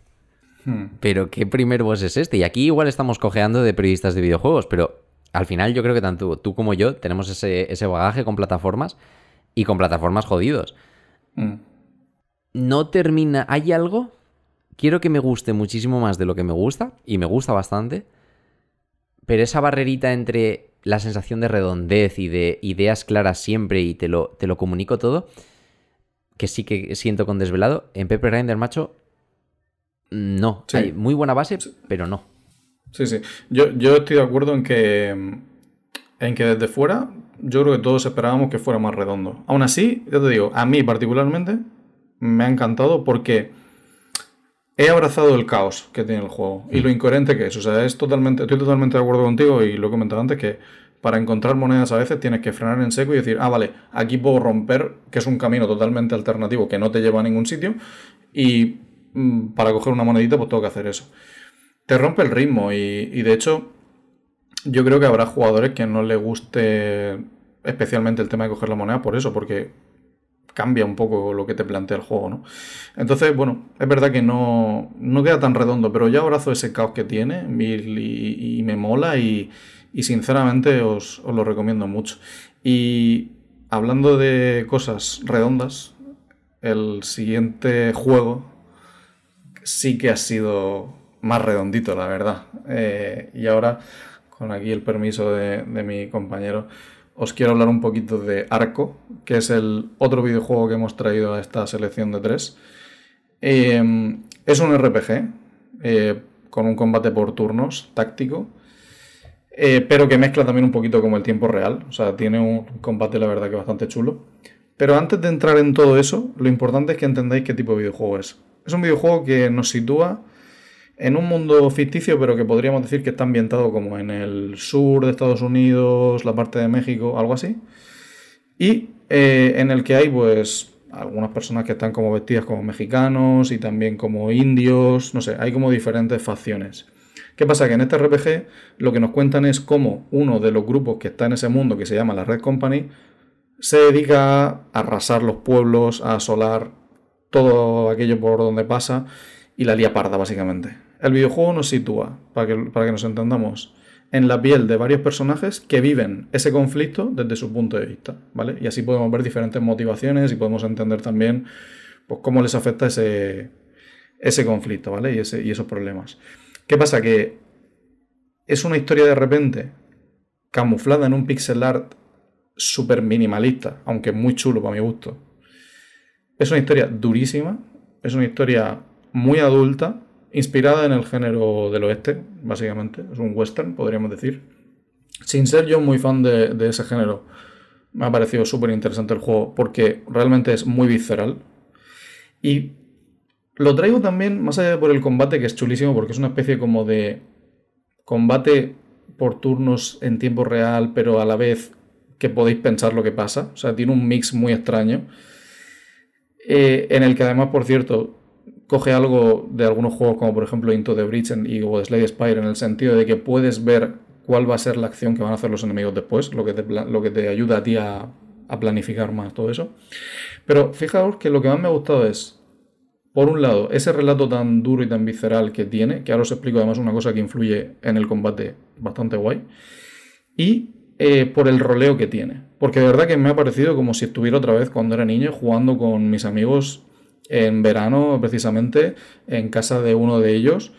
Hmm. Pero qué primer boss es este. Y aquí igual estamos cojeando de periodistas de videojuegos, pero al final yo creo que tanto tú como yo tenemos ese, bagaje con plataformas y con plataformas jodidos. Hmm. No termina. ¿Hay algo quiero que me guste muchísimo más de lo que me gusta, y me gusta bastante, pero esa barrerita entre la sensación de redondez y de ideas claras siempre y te lo, te lo comunico todo, que sí que siento con desvelado, en Pepper Grinder, macho, no. Hay muy buena base, pero no. Sí, sí. Yo, estoy de acuerdo en que, en que desde fuera yo creo que todos esperábamos que fuera más redondo. Aún así, yo te digo, a mí particularmente me ha encantado porque he abrazado el caos que tiene el juego y lo mm. incoherente que es. O sea, es totalmente, estoy totalmente de acuerdo contigo y lo he comentado antes que para encontrar monedas a veces tienes que frenar en seco y decir, ah, vale, aquí puedo romper, que es un camino totalmente alternativo que no te lleva a ningún sitio y mm, para coger una monedita pues tengo que hacer eso. Te rompe el ritmo y, y de hecho yo creo que habrá jugadores que no les guste especialmente el tema de coger la moneda por eso, porque cambia un poco lo que te plantea el juego, ¿no? Entonces, bueno, es verdad que no, no queda tan redondo, pero ya abrazo ese caos que tiene y, y me mola y, sinceramente os, lo recomiendo mucho. Y hablando de cosas redondas, el siguiente juego sí que ha sido más redondito, la verdad. Eh, y ahora, con aquí el permiso de, de mi compañero, os quiero hablar un poquito de Arco, que es el otro videojuego que hemos traído a esta selección de tres. Em, es un RPG eh, con un combate por turnos táctico, eh, pero que mezcla también un poquito como el tiempo real. O sea, tiene un combate, la verdad, que bastante chulo. Pero antes de entrar en todo eso, lo importante es que entendáis qué tipo de videojuego es. Es un videojuego que nos sitúa en un mundo ficticio, pero que podríamos decir que está ambientado como en el sur de Estados Unidos, la parte de México, algo así. Y eh, en el que hay, pues, algunas personas que están como vestidas como mexicanos y también como indios, no sé, hay como diferentes facciones. ¿Qué pasa? Que en este RPG lo que nos cuentan es cómo uno de los grupos que está en ese mundo, que se llama la Red Company, se dedica a arrasar los pueblos, a asolar todo aquello por donde pasa y la lía parda, básicamente. El videojuego nos sitúa, para que, para que nos entendamos, en la piel de varios personajes que viven ese conflicto desde su punto de vista, ¿vale? Y así podemos ver diferentes motivaciones y podemos entender también pues, cómo les afecta ese, ese conflicto, ¿vale? Y, y esos problemas. ¿Qué pasa? Que es una historia de repente camuflada en un pixel art súper minimalista, aunque muy chulo para mi gusto. Es una historia durísima, es una historia muy adulta, inspirada en el género del oeste, básicamente. Es un western, podríamos decir. Sin ser yo muy fan de, ese género, me ha parecido súper interesante el juego porque realmente es muy visceral. Y lo traigo también, más allá de por el combate, que es chulísimo porque es una especie como de combate por turnos en tiempo real, pero a la vez que podéis pensar lo que pasa. O sea, tiene un mix muy extraño. Eh, en el que además, por cierto, coge algo de algunos juegos como por ejemplo Into the Bridge y, The Slade Spire en el sentido de que puedes ver cuál va a ser la acción que van a hacer los enemigos después, lo que te, lo que te ayuda a ti a, planificar más todo eso. Pero fijaos que lo que más me ha gustado es por un lado, ese relato tan duro y tan visceral que tiene, que ahora os explico además una cosa que influye en el combate bastante guay, y eh, por el roleo que tiene. Porque de verdad que me ha parecido como si estuviera otra vez cuando era niño jugando con mis amigos en verano, precisamente, en casa de uno de ellos,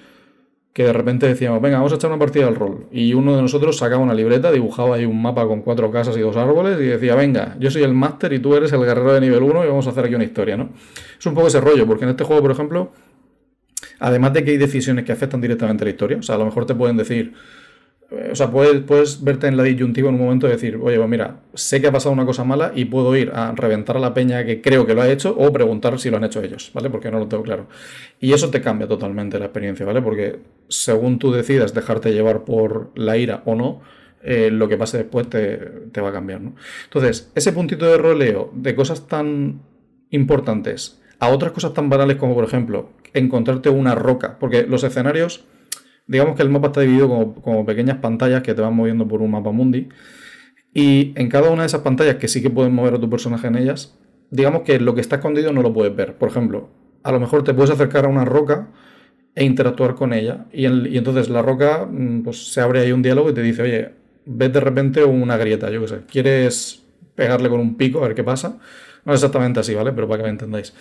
que de repente decíamos, venga, vamos a echar una partida al rol. Y uno de nosotros sacaba una libreta, dibujaba ahí un mapa con cuatro casas y dos árboles y decía, venga, yo soy el máster y tú eres el guerrero de nivel 1 y vamos a hacer aquí una historia, ¿no? Es un poco ese rollo, porque en este juego, por ejemplo, además de que hay decisiones que afectan directamente a la historia, o sea, a lo mejor te pueden decir, o sea, puedes, verte en la disyuntiva en un momento y decir, oye, pues mira, sé que ha pasado una cosa mala y puedo ir a reventar a la peña que creo que lo ha hecho o preguntar si lo han hecho ellos, ¿vale? Porque no lo tengo claro. Y eso te cambia totalmente la experiencia, ¿vale? Porque según tú decidas dejarte llevar por la ira o no, eh, lo que pase después te, te va a cambiar, ¿no? Entonces, ese puntito de roleo de cosas tan importantes a otras cosas tan banales como, por ejemplo, encontrarte una roca, porque los escenarios digamos que el mapa está dividido como, pequeñas pantallas que te van moviendo por un mapa mundi. Y en cada una de esas pantallas, que sí que puedes mover a tu personaje en ellas, digamos que lo que está escondido no lo puedes ver. Por ejemplo, a lo mejor te puedes acercar a una roca e interactuar con ella. Y, entonces la roca mm, pues, se abre ahí un diálogo y te dice, oye, ves de repente una grieta, yo qué sé, ¿quieres pegarle con un pico a ver qué pasa? No es exactamente así, ¿vale? Pero para que me entendáis.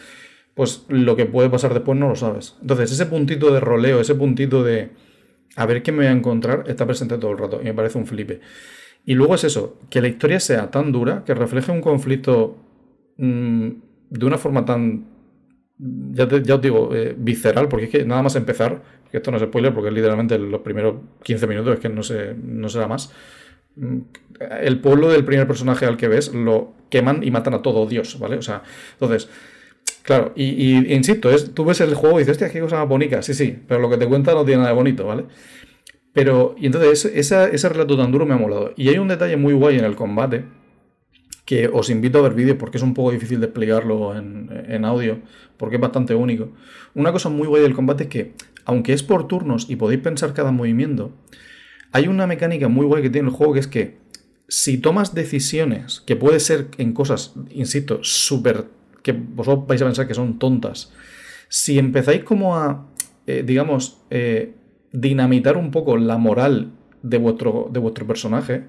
Pues lo que puede pasar después no lo sabes. Entonces, ese puntito de roleo, ese puntito de a ver qué me voy a encontrar, está presente todo el rato y me parece un flipe. Y luego es eso, que la historia sea tan dura, que refleje un conflicto mm, de una forma tan, ya, os digo, eh, visceral, porque es que nada más empezar, que esto no es spoiler, porque literalmente los primeros 15 minutos es que no, se, no será más, mm, el pueblo del primer personaje al que ves lo queman y matan a todo Dios, ¿vale? O sea, entonces Claro, y, insisto, tú ves el juego y dices, qué cosa más bonita. Sí, sí, pero lo que te cuenta no tiene nada bonito, ¿vale? Pero, y entonces, esa, ese relato tan duro me ha molado. Y hay un detalle muy guay en el combate, que os invito a ver vídeos porque es un poco difícil de explicarlo en, en, audio, porque es bastante único. Una cosa muy guay del combate es que, aunque es por turnos y podéis pensar cada movimiento, hay una mecánica muy guay que tiene el juego que es que si tomas decisiones, que puede ser en cosas, insisto, súper que vosotros vais a pensar que son tontas. Si empezáis como a, eh, digamos, eh, dinamitar un poco la moral de vuestro, de vuestro personaje,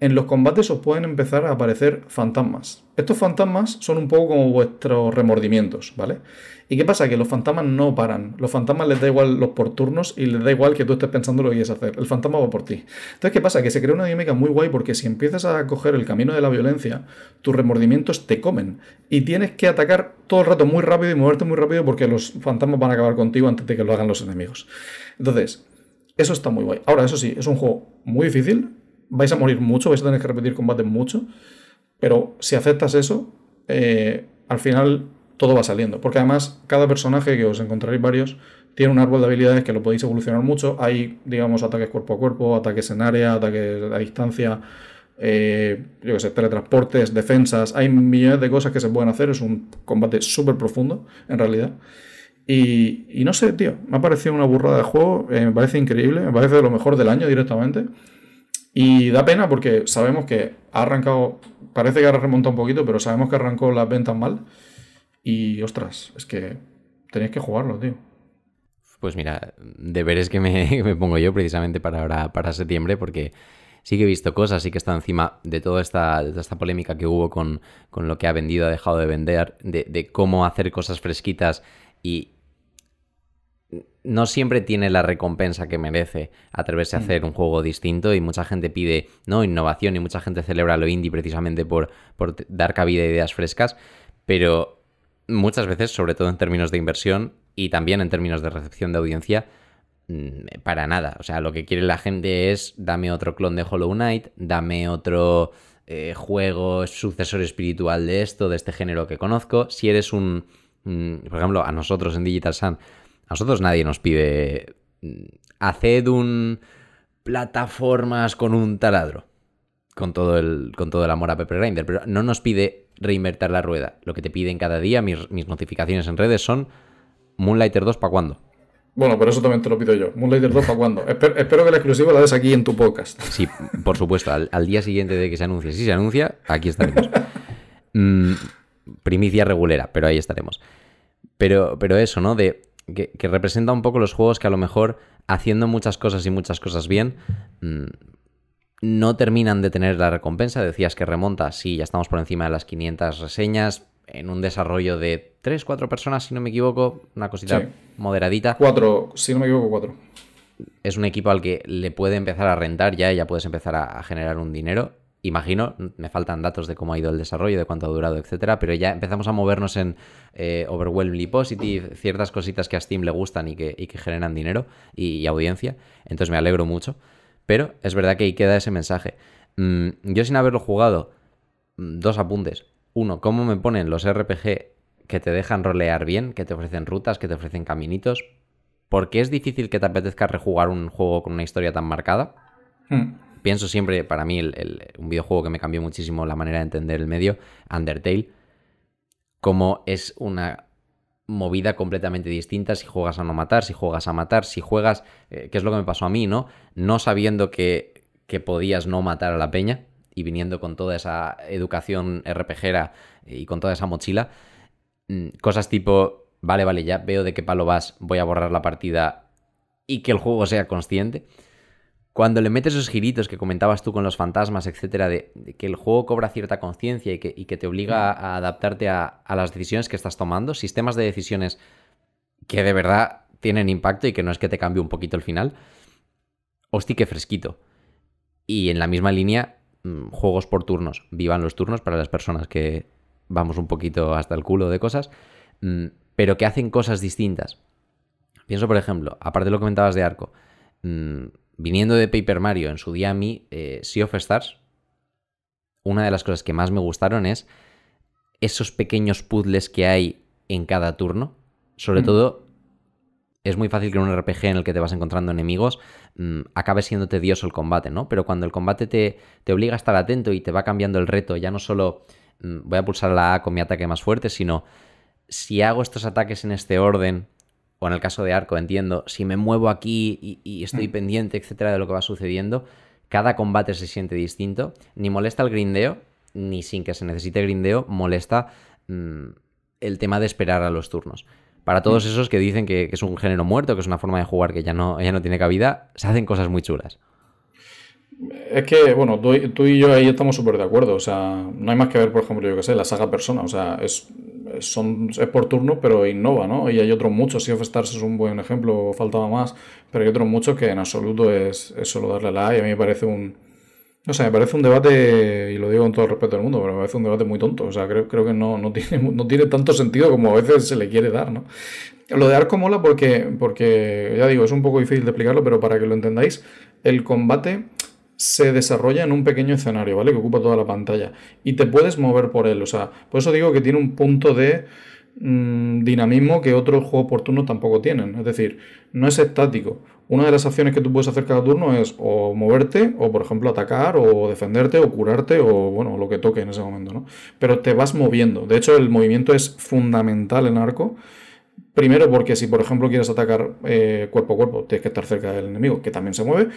en los combates os pueden empezar a aparecer fantasmas. Estos fantasmas son un poco como vuestros remordimientos, ¿vale? ¿Y qué pasa? Que los fantasmas no paran. Los fantasmas les da igual los por turnos y les da igual que tú estés pensando lo que quieres hacer. El fantasma va por ti. Entonces, ¿qué pasa? Que se crea una dinámica muy guay porque si empiezas a coger el camino de la violencia, tus remordimientos te comen. Y tienes que atacar todo el rato muy rápido y moverte muy rápido porque los fantasmas van a acabar contigo antes de que lo hagan los enemigos. Entonces, eso está muy guay. Ahora, eso sí, es un juego muy difícil vais a morir mucho, vais a tener que repetir combates mucho, pero si aceptas eso, eh, al final todo va saliendo. Porque además, cada personaje, que os encontraréis varios, tiene un árbol de habilidades que lo podéis evolucionar mucho. Hay, digamos, ataques cuerpo a cuerpo, ataques en área, ataques a distancia, eh, yo que sé, teletransportes, defensas. Hay millones de cosas que se pueden hacer. Es un combate súper profundo, en realidad. Y, no sé, tío, me ha parecido una burrada de juego, eh, me parece increíble, me parece lo mejor del año directamente. Y da pena porque sabemos que ha arrancado, parece que ha remontado un poquito, pero sabemos que arrancó las ventas mal. Y ostras, es que tenéis que jugarlo, tío. Pues mira, deberes que me, pongo yo precisamente para ahora, para septiembre, porque sí que he visto cosas, sí que está encima de toda esta, de esta polémica que hubo con, con, lo que ha vendido, ha dejado de vender, de cómo hacer cosas fresquitas y, no siempre tiene la recompensa que merece atreverse a mm. hacer un juego distinto y mucha gente pide ¿no? innovación y mucha gente celebra lo indie precisamente por, dar cabida a ideas frescas, pero muchas veces, sobre todo en términos de inversión y también en términos de recepción de audiencia, mm, para nada. O sea, lo que quiere la gente es dame otro clon de Hollow Knight, dame otro eh, juego sucesor espiritual de esto, de este género que conozco. Si eres un, mm, por ejemplo, a nosotros en Digital Sun a nosotros nadie nos pide, mm, hacer un plataformas con un taladro, con todo el, con todo el amor a Pepper Grinder, pero no nos pide reinvertir la rueda. Lo que te piden cada día, mis, notificaciones en redes son Moonlighter 2 para cuándo. Bueno, pero eso también te lo pido yo. Moonlighter 2 para cuándo. espero, que la exclusiva la des aquí en tu podcast. Sí, por supuesto. Al, día siguiente de que se anuncie, si se anuncia, aquí estaremos. Mm, primicia regulera, pero ahí estaremos. Pero, pero eso, ¿no? De que, representa un poco los juegos que a lo mejor haciendo muchas cosas y muchas cosas bien mm, no terminan de tener la recompensa. Decías que remonta, sí, ya estamos por encima de las 500 reseñas en un desarrollo de 3, 4 personas, si no me equivoco, una cosita moderadita. 4, si no me equivoco, 4. Es un equipo al que le puede empezar a rentar ya, ya puedes empezar a generar un dinero imagino, me faltan datos de cómo ha ido el desarrollo, de cuánto ha durado, etcétera, pero ya empezamos a movernos en eh, overwhelmingly positive, ciertas cositas que a Steam le gustan y que, generan dinero y, audiencia. Entonces me alegro mucho. Pero es verdad que ahí queda ese mensaje. Mm, yo sin haberlo jugado, mm, dos apuntes. Uno, cómo me ponen los RPG que te dejan rolear bien, que te ofrecen rutas, que te ofrecen caminitos. Porque es difícil que te apetezca rejugar un juego con una historia tan marcada. Hmm pienso siempre, para mí, el, un videojuego que me cambió muchísimo la manera de entender el medio, Undertale, como es una movida completamente distinta si juegas a no matar, si juegas a matar, si juegas, eh, que es lo que me pasó a mí, ¿no? No sabiendo que, que podías no matar a la peña y viniendo con toda esa educación RPGera y con toda esa mochila, mm, cosas tipo, vale, vale, ya veo de qué palo vas, voy a borrar la partida y que el juego sea consciente. Cuando le metes esos giritos que comentabas tú con los fantasmas, etcétera, de, que el juego cobra cierta conciencia y que, te obliga mm. a adaptarte a, las decisiones que estás tomando, sistemas de decisiones que de verdad tienen impacto y que no es que te cambie un poquito el final, hosti fresquito. Y en la misma línea, mm, juegos por turnos. Vivan los turnos para las personas que vamos un poquito hasta el culo de cosas, mm, pero que hacen cosas distintas. Pienso, por ejemplo, aparte de lo que comentabas de arco, viniendo de Paper Mario en su día a mí, eh, Sea of Stars, una de las cosas que más me gustaron es esos pequeños puzzles que hay en cada turno. Sobre todo, es muy fácil que en un RPG en el que te vas encontrando enemigos mm, acabe siendo tedioso el combate, ¿no? Pero cuando el combate te, te, obliga a estar atento y te va cambiando el reto, ya no solo mm, voy a pulsar la A con mi ataque más fuerte, sino si hago estos ataques en este orden, en el caso de Arco, entiendo, si me muevo aquí y, estoy mm. pendiente, etcétera, de lo que va sucediendo, cada combate se siente distinto, ni molesta el grindeo, ni sin que se necesite grindeo, molesta mm, el tema de esperar a los turnos. Para todos mm. esos que dicen que, es un género muerto, que es una forma de jugar que ya no, no tiene cabida, se hacen cosas muy chulas. Es que, bueno, tú, y yo ahí estamos súper de acuerdo. O sea, no hay más que ver, por ejemplo, yo que sé, la saga Persona. O sea, es es por turno, pero innova, ¿no? Y hay otros muchos, si of es un buen ejemplo, faltaba más, pero hay otros muchos que en absoluto es, es solo darle la A y a mí me parece un... O sea, me parece un debate, y lo digo con todo el respeto del mundo, pero me parece un debate muy tonto. O sea, creo, creo que no, tiene, no tiene tanto sentido como a veces se le quiere dar, ¿no? Lo de arco mola porque, porque, ya digo, es un poco difícil de explicarlo, pero para que lo entendáis, el combate se desarrolla en un pequeño escenario, ¿vale? Que ocupa toda la pantalla. Y te puedes mover por él, o sea, por eso digo que tiene un punto de mm, dinamismo que otros juegos por turno tampoco tienen. Es decir, no es estático. Una de las acciones que tú puedes hacer cada turno es o moverte, o por ejemplo atacar, o defenderte, o curarte, o bueno, lo que toque en ese momento, ¿no? Pero te vas moviendo. De hecho, el movimiento es fundamental en arco. Primero porque si por ejemplo quieres atacar eh, cuerpo a cuerpo, tienes que estar cerca del enemigo, que también se mueve.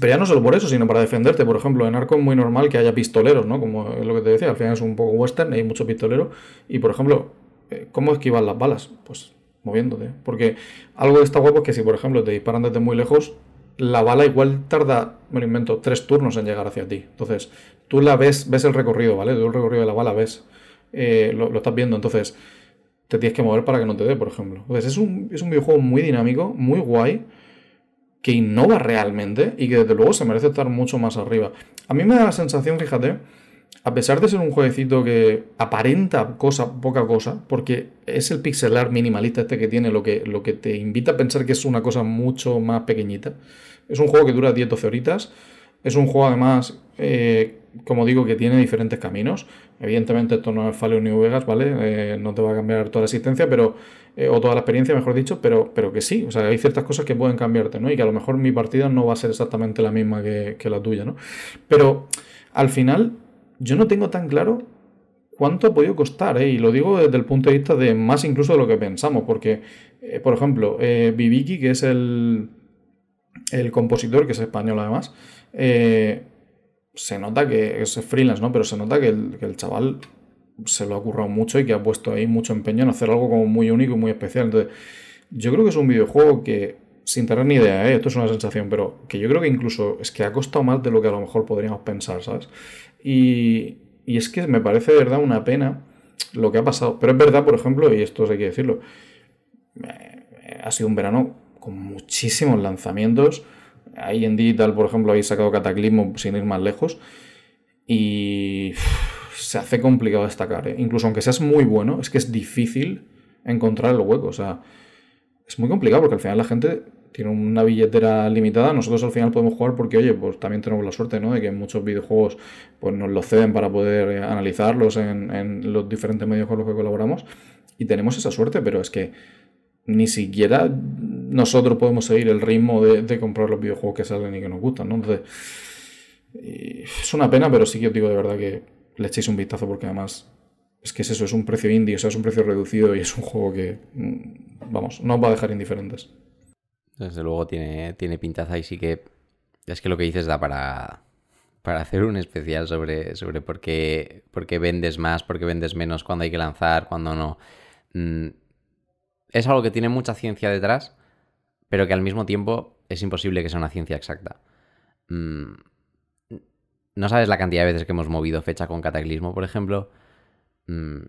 Pero ya no solo por eso, sino para defenderte. Por ejemplo, en arco es muy normal que haya pistoleros, ¿no? Como es lo que te decía, al final es un poco western, hay mucho pistolero. Y por ejemplo, eh, ¿cómo esquivar las balas? Pues moviéndote. Porque algo está guapo es que si, por ejemplo, te disparan desde muy lejos, la bala igual tarda, me lo invento, tres turnos en llegar hacia ti. Entonces, tú la ves, ves el recorrido, ¿vale? Tú el recorrido de la bala ves. Eh, lo, estás viendo, entonces te tienes que mover para que no te dé, por ejemplo. Entonces, es un, es un videojuego muy dinámico, muy guay que innova realmente y que desde luego se merece estar mucho más arriba. A mí me da la sensación, fíjate, a pesar de ser un jueguecito que aparenta cosa, poca cosa, porque es el pixelar minimalista este que tiene lo que, lo que te invita a pensar que es una cosa mucho más pequeñita. Es un juego que dura 10-12 horitas. Es un juego además, eh, como digo, que tiene diferentes caminos. Evidentemente esto no es Faleo ni Vegas, ¿vale? Eh, no te va a cambiar toda la existencia, pero, eh, o toda la experiencia, mejor dicho, pero, pero que sí. O sea, hay ciertas cosas que pueden cambiarte, ¿no? Y que a lo mejor mi partida no va a ser exactamente la misma que, que la tuya, ¿no? Pero al final yo no tengo tan claro cuánto ha podido costar, ¿eh? Y lo digo desde el punto de vista de más incluso de lo que pensamos, porque, eh, por ejemplo, Viviki, que es el, el compositor, que es español además, eh, se nota que es freelance, ¿no? Pero se nota que el, chaval se lo ha currado mucho y que ha puesto ahí mucho empeño en hacer algo como muy único y muy especial. Entonces, yo creo que es un videojuego que, sin tener ni idea, ¿eh? esto es una sensación, pero que yo creo que incluso es que ha costado más de lo que a lo mejor podríamos pensar, ¿sabes? Y, y es que me parece de verdad una pena lo que ha pasado. Pero es verdad, por ejemplo, y esto hay que decirlo, eh, ha sido un verano con muchísimos lanzamientos Ahí en Digital, por ejemplo, habéis sacado Cataclismo sin ir más lejos. Y se hace complicado destacar. ¿eh? Incluso aunque seas muy bueno, es que es difícil encontrar el hueco. O sea, es muy complicado porque al final la gente tiene una billetera limitada. Nosotros al final podemos jugar porque, oye, pues también tenemos la suerte, ¿no? De que muchos videojuegos pues, nos lo ceden para poder eh, analizarlos en los diferentes medios con los que colaboramos. Y tenemos esa suerte, pero es que ni siquiera nosotros podemos seguir el ritmo de, comprar los videojuegos que salen y que nos gustan, Entonces, eh, es una pena, pero sí que os digo de verdad que le echéis un vistazo porque además es que es eso, es un precio indie, es un precio reducido y es un juego que, mm, vamos, no os va a dejar indiferentes. Desde luego tiene, tiene pintaza y sí que es que lo que dices da para, para hacer un especial sobre, sobre por, qué, por qué vendes más, por qué vendes menos, cuando hay que lanzar, cuando no. Mm, es algo que tiene mucha ciencia detrás, pero que al mismo tiempo es imposible que sea una ciencia exacta. Mm, no sabes la cantidad de veces que hemos movido fecha con cataclismo, por ejemplo. Mm,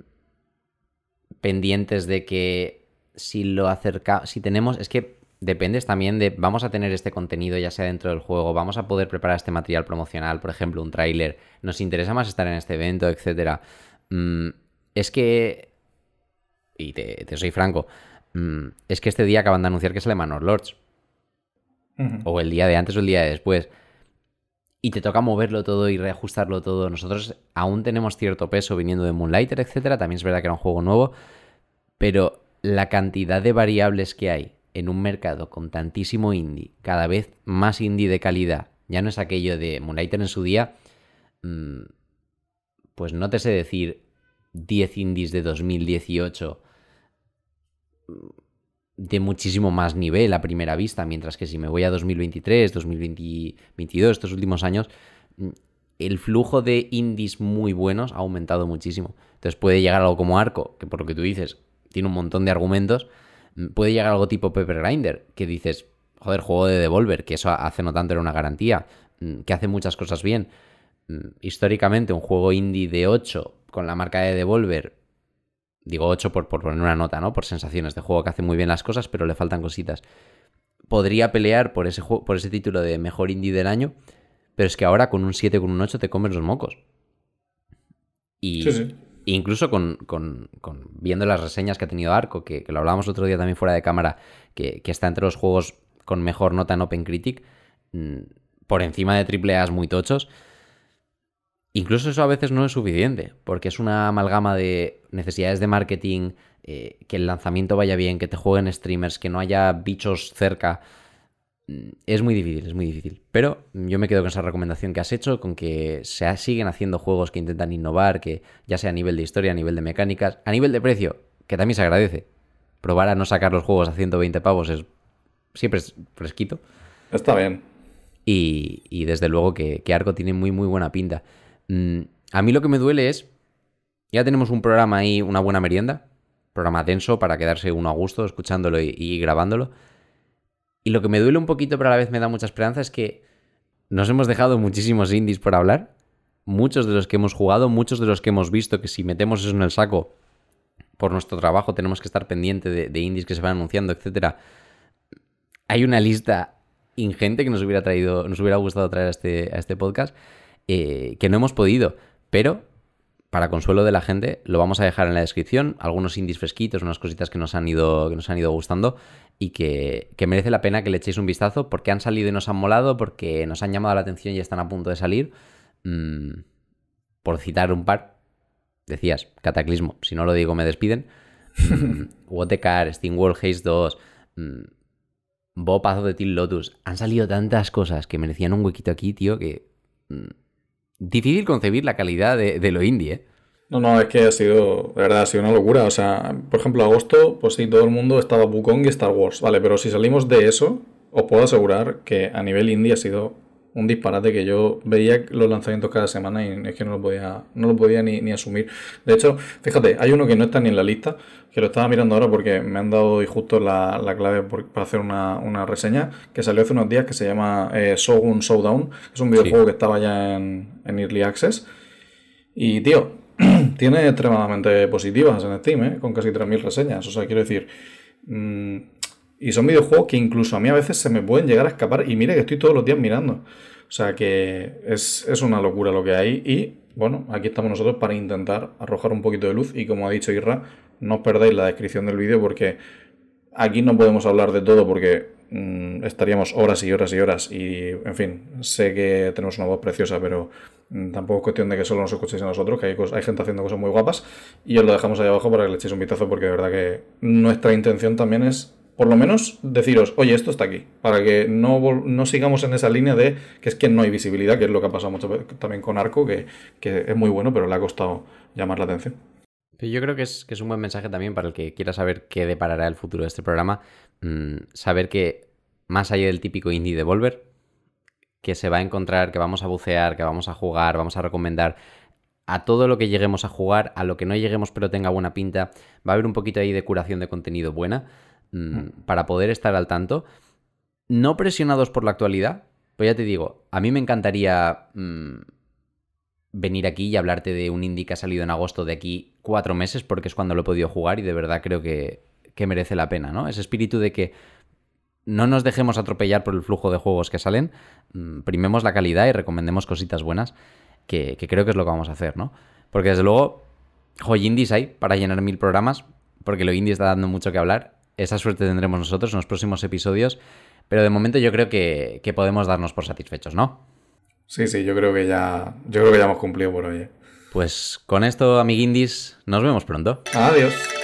pendientes de que si lo acercamos, si tenemos, es que dependes también de, vamos a tener este contenido ya sea dentro del juego, vamos a poder preparar este material promocional, por ejemplo, un tráiler, nos interesa más estar en este evento, etc. Mm, es que y te, soy franco, mm, es que este día acaban de anunciar que sale Manor Lords. O el día de antes o el día de después. Y te toca moverlo todo y reajustarlo todo. Nosotros aún tenemos cierto peso viniendo de Moonlighter, etc. También es verdad que era un juego nuevo. Pero la cantidad de variables que hay en un mercado con tantísimo indie, cada vez más indie de calidad, ya no es aquello de Moonlighter en su día. Mm, pues no te sé decir 10 indies de 2018 de muchísimo más nivel a primera vista, mientras que si me voy a 2023, 2022, estos últimos años, mm, el flujo de indies muy buenos ha aumentado muchísimo. Entonces puede llegar algo como Arco, que por lo que tú dices, tiene un montón de argumentos. Mm, puede llegar algo tipo Pepper Grinder, que dices, joder, juego de Devolver, que eso hace no tanto era una garantía, mm, que hace muchas cosas bien. Históricamente, un juego indie de 8 con la marca de Devolver digo 8 por, por poner una nota, ¿no? Por sensaciones de juego que hace muy bien las cosas, pero le faltan cositas. Podría pelear por ese, juego, por ese título de mejor indie del año, pero es que ahora con un 7, con un 8 te comes los mocos. Y incluso con, con, viendo las reseñas que ha tenido Arco, que, lo hablábamos otro día también fuera de cámara, que, que está entre los juegos con mejor nota en Open Critic, mm, por encima de triple A's muy tochos. Incluso eso a veces no es suficiente, porque es una amalgama de necesidades de marketing, eh, que el lanzamiento vaya bien, que te jueguen streamers, que no haya bichos cerca. Mm, es muy difícil, es muy difícil. Pero yo me quedo con esa recomendación que has hecho, con que se siguen haciendo juegos que intentan innovar, que ya sea a nivel de historia, a nivel de mecánicas, a nivel de precio, que también se agradece. Probar a no sacar los juegos a 120 pavos es siempre es fresquito. Está bien. Y, desde luego que, Arco tiene muy, muy buena pinta. Mm, a mí lo que me duele es ya tenemos un programa ahí, una buena merienda, programa denso para quedarse uno a gusto escuchándolo y, grabándolo. Y lo que me duele un poquito, pero a la vez me da mucha esperanza, es que nos hemos dejado muchísimos indies por hablar. Muchos de los que hemos jugado, muchos de los que hemos visto, que si metemos eso en el saco por nuestro trabajo, tenemos que estar pendiente de, indies que se van anunciando, etc. Hay una lista ingente que nos hubiera traído, nos hubiera gustado traer a este, este podcast, eh, que no hemos podido. Pero para consuelo de la gente, lo vamos a dejar en la descripción, algunos indies fresquitos, unas cositas que nos han ido, que nos han ido gustando y que, merece la pena que le echéis un vistazo porque han salido y nos han molado, porque nos han llamado la atención y están a punto de salir. Mm, por citar un par, decías, Cataclismo, si no lo digo me despiden. Mm, the car, Steam World Haze 2, Bo de Till Lotus. Han salido tantas cosas que merecían un huequito aquí, tío, que mm, difícil concebir la calidad de, lo indie, ¿eh? No, no, es que ha sido, de verdad, ha sido una locura. O sea, por ejemplo, agosto, pues sí, todo el mundo estaba Wukong y Star Wars, ¿vale? Pero si salimos de eso, os puedo asegurar que a nivel indie ha sido un disparate que yo veía los lanzamientos cada semana y es que no lo podía, no lo podía ni, asumir. De hecho, fíjate, hay uno que no está ni en la lista, que lo estaba mirando ahora porque me han dado hoy justo la, clave para hacer una, reseña, que salió hace unos días, que se llama eh, Shogun Showdown. Es un videojuego que estaba ya en, Early Access. Y, tío, tiene extremadamente positivas en Steam, eh, con casi 3.000 reseñas. O sea, quiero decir... Mm, y son videojuegos que incluso a mí a veces se me pueden llegar a escapar. Y mire que estoy todos los días mirando. O sea que es, una locura lo que hay. Y bueno, aquí estamos nosotros para intentar arrojar un poquito de luz. Y como ha dicho Irra, no os perdáis la descripción del vídeo porque aquí no podemos hablar de todo porque mm, estaríamos horas y horas y horas. Y en fin, sé que tenemos una voz preciosa, pero mm, tampoco es cuestión de que solo nos escuchéis a nosotros, que hay, hay gente haciendo cosas muy guapas. Y os lo dejamos ahí abajo para que le echéis un vistazo porque de verdad que nuestra intención también es por lo menos deciros, oye, esto está aquí, para que no, no, sigamos en esa línea de que es que no hay visibilidad, que es lo que ha pasado mucho también con Arco, que, es muy bueno, pero le ha costado llamar la atención. Yo creo que es, que es un buen mensaje también para el que quiera saber qué deparará el futuro de este programa, mm, saber que más allá del típico indie de que se va a encontrar, que vamos a bucear, que vamos a jugar, vamos a recomendar, a todo lo que lleguemos a jugar, a lo que no lleguemos pero tenga buena pinta, va a haber un poquito ahí de curación de contenido buena. Mm. Mm, para poder estar al tanto. No presionados por la actualidad, pues ya te digo, a mí me encantaría mm, venir aquí y hablarte de un indie que ha salido en agosto de aquí cuatro meses, porque es cuando lo he podido jugar y de verdad creo que, merece la pena, ¿no? Ese espíritu de que no nos dejemos atropellar por el flujo de juegos que salen, primemos la calidad y recomendemos cositas buenas, que, creo que es lo que vamos a hacer, ¿no? Porque desde luego, joy indies hay para llenar mil programas, porque lo indie está dando mucho que hablar esa suerte tendremos nosotros en los próximos episodios, pero de momento yo creo que, podemos darnos por satisfechos, ¿no? Sí, sí, yo creo que ya, yo creo que hemos cumplido por hoy. ¿eh? Pues con esto, amiguindis, nos vemos pronto. Adiós.